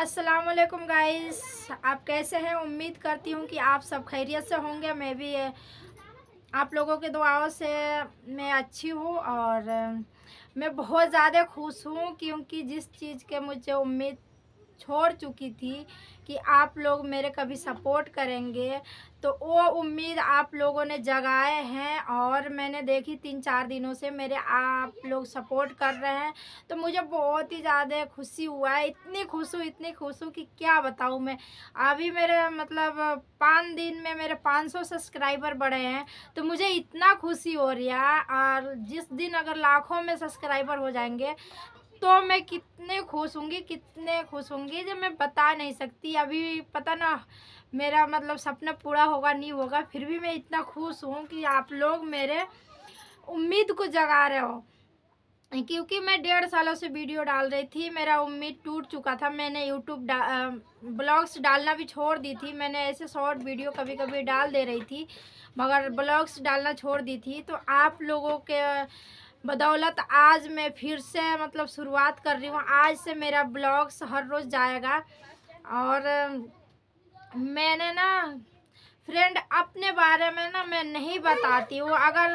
अस्सलाम वालेकुम गाइस आप कैसे हैं उम्मीद करती हूँ कि आप सब खैरियत से होंगे मैं भी आप लोगों के दुआओं से मैं अच्छी हूँ और मैं बहुत ज़्यादा खुश हूँ क्योंकि जिस चीज़ के मुझे उम्मीद छोड़ चुकी थी कि आप लोग मेरे कभी सपोर्ट करेंगे तो वो उम्मीद आप लोगों ने जगाए हैं और मैंने देखी तीन चार दिनों से मेरे आप लोग सपोर्ट कर रहे हैं तो मुझे बहुत ही ज़्यादा खुशी हुआ है इतनी खुश हूँ इतनी खुश हूँ कि क्या बताऊँ मैं अभी मेरे मतलब पाँच दिन में मेरे 500 सब्सक्राइबर बढ़े हैं तो मुझे इतना खुशी हो रहा है और जिस दिन अगर लाखों में सब्सक्राइबर हो जाएंगे तो मैं कितने खुश होंगी कितने खुश होंगी जब मैं बता नहीं सकती अभी पता ना मेरा मतलब सपना पूरा होगा नहीं होगा फिर भी मैं इतना खुश हूँ कि आप लोग मेरे उम्मीद को जगा रहे हो क्योंकि मैं डेढ़ सालों से वीडियो डाल रही थी मेरा उम्मीद टूट चुका था मैंने यूट्यूब डा, ब्लॉग्स डालना भी छोड़ दी थी मैंने ऐसे शॉर्ट वीडियो कभी कभी डाल दे रही थी मगर ब्लॉग्स डालना छोड़ दी थी तो आप लोगों के बदौलत आज मैं फिर से मतलब शुरुआत कर रही हूँ आज से मेरा ब्लॉग्स हर रोज़ जाएगा और मैंने ना फ्रेंड अपने बारे में ना मैं नहीं बताती हूँ अगर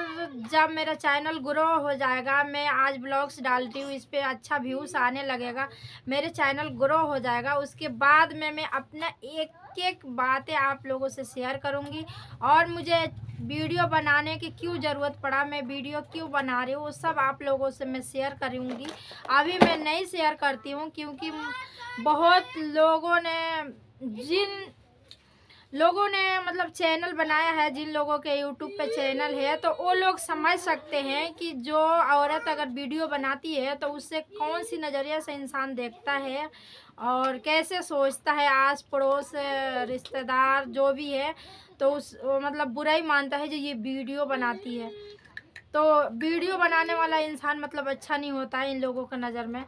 जब मेरा चैनल ग्रो हो जाएगा मैं आज ब्लॉग्स डालती हूँ इस पर अच्छा व्यूज़ आने लगेगा मेरे चैनल ग्रो हो जाएगा उसके बाद में मैं अपना एक एक बातें आप लोगों से शेयर करूँगी और मुझे वीडियो बनाने की क्यों ज़रूरत पड़ा मैं वीडियो क्यों बना रही हूँ वो सब आप लोगों से मैं शेयर करूँगी अभी मैं नहीं शेयर करती हूँ क्योंकि बहुत लोगों ने जिन लोगों ने मतलब चैनल बनाया है जिन लोगों के यूट्यूब पे चैनल है तो वो लोग समझ सकते हैं कि जो औरत अगर वीडियो बनाती है तो उससे कौन सी नज़रिया से इंसान देखता है और कैसे सोचता है आस पड़ोस रिश्तेदार जो भी है तो उस मतलब बुरा ही मानता है जो ये वीडियो बनाती है तो वीडियो बनाने वाला इंसान मतलब अच्छा नहीं होता है इन लोगों के नज़र में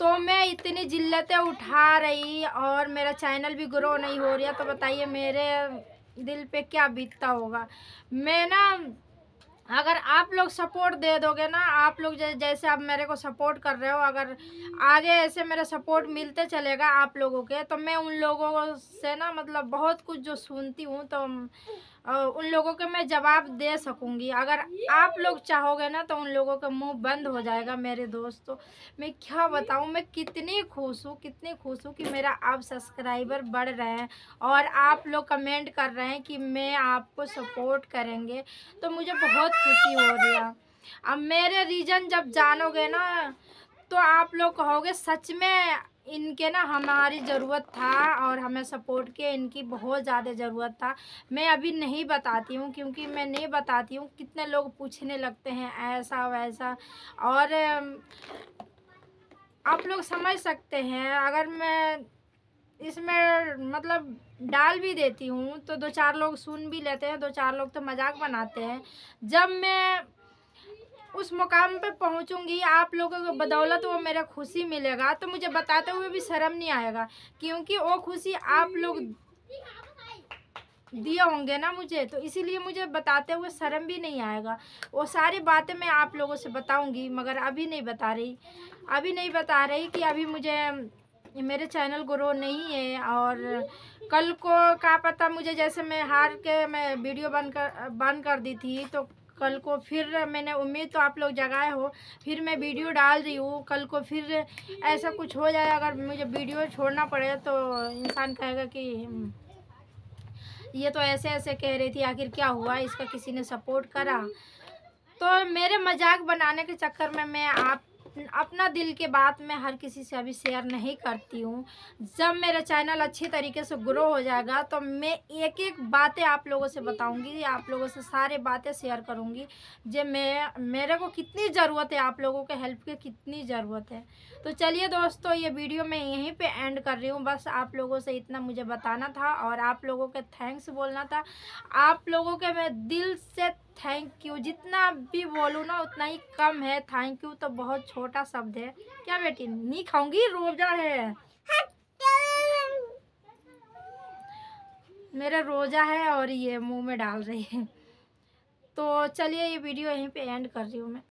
तो मैं इतनी जिल्लतें उठा रही और मेरा चैनल भी ग्रो नहीं हो रहा तो बताइए मेरे दिल पे क्या बीतता होगा मैं ना अगर आप लोग सपोर्ट दे दोगे ना आप लोग जैसे आप मेरे को सपोर्ट कर रहे हो अगर आगे ऐसे मेरा सपोर्ट मिलते चलेगा आप लोगों के तो मैं उन लोगों से ना मतलब बहुत कुछ जो सुनती हूँ तो उन लोगों के मैं जवाब दे सकूँगी अगर आप लोग चाहोगे ना तो उन लोगों का मुंह बंद हो जाएगा मेरे दोस्तों मैं क्या बताऊँ मैं कितनी खुश हूँ कितनी खुश हूँ कि मेरा आप सब्सक्राइबर बढ़ रहे हैं और आप लोग कमेंट कर रहे हैं कि मैं आपको सपोर्ट करेंगे तो मुझे बहुत खुशी हो रही है अब मेरे रीज़न जब जानोगे ना तो आप लोग कहोगे सच में इनके ना हमारी ज़रूरत था और हमें सपोर्ट के इनकी बहुत ज़्यादा ज़रूरत था मैं अभी नहीं बताती हूँ क्योंकि मैं नहीं बताती हूँ कितने लोग पूछने लगते हैं ऐसा वैसा और आप लोग समझ सकते हैं अगर मैं इसमें मतलब डाल भी देती हूँ तो दो चार लोग सुन भी लेते हैं दो चार लोग तो मजाक बनाते हैं जब मैं उस मुकाम पे पहुंचूंगी आप लोगों को बदौलत वो मेरा खुशी मिलेगा तो मुझे बताते हुए भी शर्म नहीं आएगा क्योंकि वो खुशी आप लोग दिए होंगे ना मुझे तो इसीलिए मुझे बताते हुए शर्म भी नहीं आएगा वो सारी बातें मैं आप लोगों से बताऊंगी मगर अभी नहीं बता रही अभी नहीं बता रही कि अभी मुझे मेरे चैनल ग्रो नहीं है और कल को का पता मुझे जैसे मैं हार के मैं वीडियो बंद कर बंद कर दी थी तो कल को फिर मैंने उम्मीद तो आप लोग जगाए हो फिर मैं वीडियो डाल रही हूँ कल को फिर ऐसा कुछ हो जाए अगर मुझे वीडियो छोड़ना पड़े तो इंसान कहेगा कि ये तो ऐसे ऐसे कह रही थी आखिर क्या हुआ इसका किसी ने सपोर्ट करा तो मेरे मजाक बनाने के चक्कर में मैं आप अपना दिल के बात मैं हर किसी से अभी शेयर नहीं करती हूँ जब मेरा चैनल अच्छे तरीके से ग्रो हो जाएगा तो मैं एक एक बातें आप लोगों से बताऊँगी आप लोगों से सारे बातें शेयर करूँगी जे मैं मेरे को कितनी ज़रूरत है आप लोगों के हेल्प की कितनी ज़रूरत है तो चलिए दोस्तों ये वीडियो मैं यहीं पर एंड कर रही हूँ बस आप लोगों से इतना मुझे बताना था और आप लोगों के थैंक्स बोलना था आप लोगों के मैं दिल से थैंक यू जितना भी बोलूँ ना उतना ही कम है थैंक यू तो बहुत छोटा शब्द है क्या बेटी नहीं खाऊंगी रोजा है मेरा रोजा है और ये मुंह में डाल रही है तो चलिए ये वीडियो यहीं पे एंड कर रही हूँ मैं